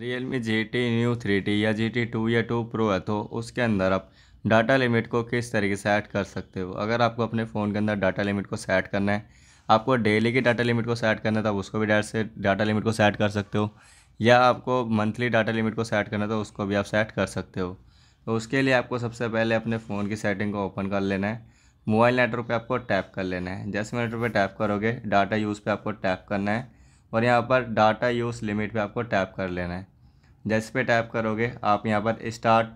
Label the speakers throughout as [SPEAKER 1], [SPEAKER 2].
[SPEAKER 1] real Realme J T new three T या G T two या two pro है तो उसके अंदर आप डाटा लिमिट को किस तरीके से ऐड कर सकते हो अगर आपको अपने फ़ोन के अंदर डाटा लिमिट को सेट करना है आपको डेली की डाटा लिमिट को सेट करना है तो आप उसको भी डाटा से डाटा लिमिट को सेट कर सकते हो या आपको मंथली डाटा लिमिट को सेट करना है तो उसको भी आप सेट कर सकते हो तो उसके लिए आपको सबसे पहले अपने फ़ोन की सेटिंग को ओपन कर लेना है मोबाइल नेटवर्क पर आपको टैप कर लेना है जैसे नेटवर्क पर टैप करोगे डाटा यूज़ पर आपको टैप करना है और यहाँ पर डाटा यूज़ लिमिट पे आपको टैप कर लेना है जैसे पे टैप करोगे आप यहाँ पर स्टार्ट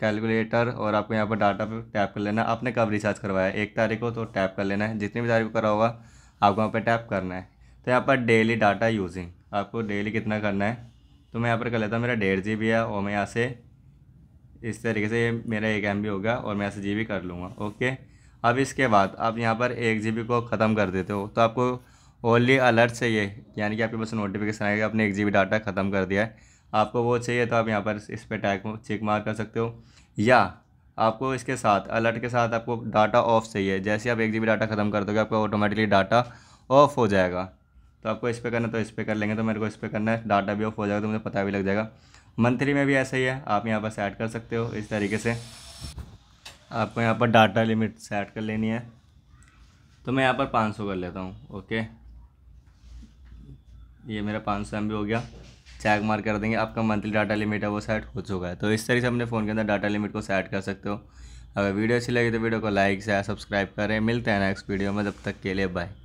[SPEAKER 1] कैलकुलेटर और आपको यहाँ पर डाटा पे टैप कर लेना है आपने कब रिचार्ज करवाया है एक तारीख को तो टैप कर लेना है जितनी भी तारीख को करा होगा आपको वहाँ पर टैप करना है तो यहाँ पर डेली डाटा यूजिंग आपको डेली कितना करना है तो मैं यहाँ पर कर लेता हूँ मेरा डेढ़ जी है और मैं यहाँ से इस तरीके से मेरा एक एम हो गया और मैं यहाँ से जी कर लूँगा ओके अब इसके बाद आप यहाँ पर एक जी को ख़त्म कर देते हो तो आपको ओनली अलर्ट चाहिए यानी कि आपके पास नोटिफिकेशन आएगा आपने एक जी डाटा ख़त्म कर दिया है आपको वो चाहिए तो आप यहाँ पर इस पर टैग चेक मार कर सकते हो या आपको इसके साथ अलर्ट के साथ आपको डाटा ऑफ चाहिए जैसे आप एक जी डाटा ख़त्म कर दोगे आपका ऑटोमेटिकली डाटा ऑफ हो जाएगा तो आपको इस पर करना तो इस पर कर लेंगे तो मेरे को इस पर करना है डाटा भी ऑफ हो जाएगा तो मुझे पता भी लग जाएगा मंथली में भी ऐसा ही है आप यहाँ पर सेट कर सकते हो इस तरीके से आपको यहाँ पर डाटा लिमिट सेट कर लेनी है तो मैं यहाँ पर पाँच सौ कर लेता हूँ ओके ये मेरा पाँच सौ एम हो गया चैक मार कर देंगे आपका मंथली डाटा लिमिट है वो सेट हो चुका है तो इस तरीके से अपने फ़ोन के अंदर डाटा लिमिट को सेट कर सकते हो अगर वीडियो अच्छी लगी तो वीडियो को लाइक से सब्सक्राइब करें मिलते हैं नेक्स्ट वीडियो में तब तक के लिए बाय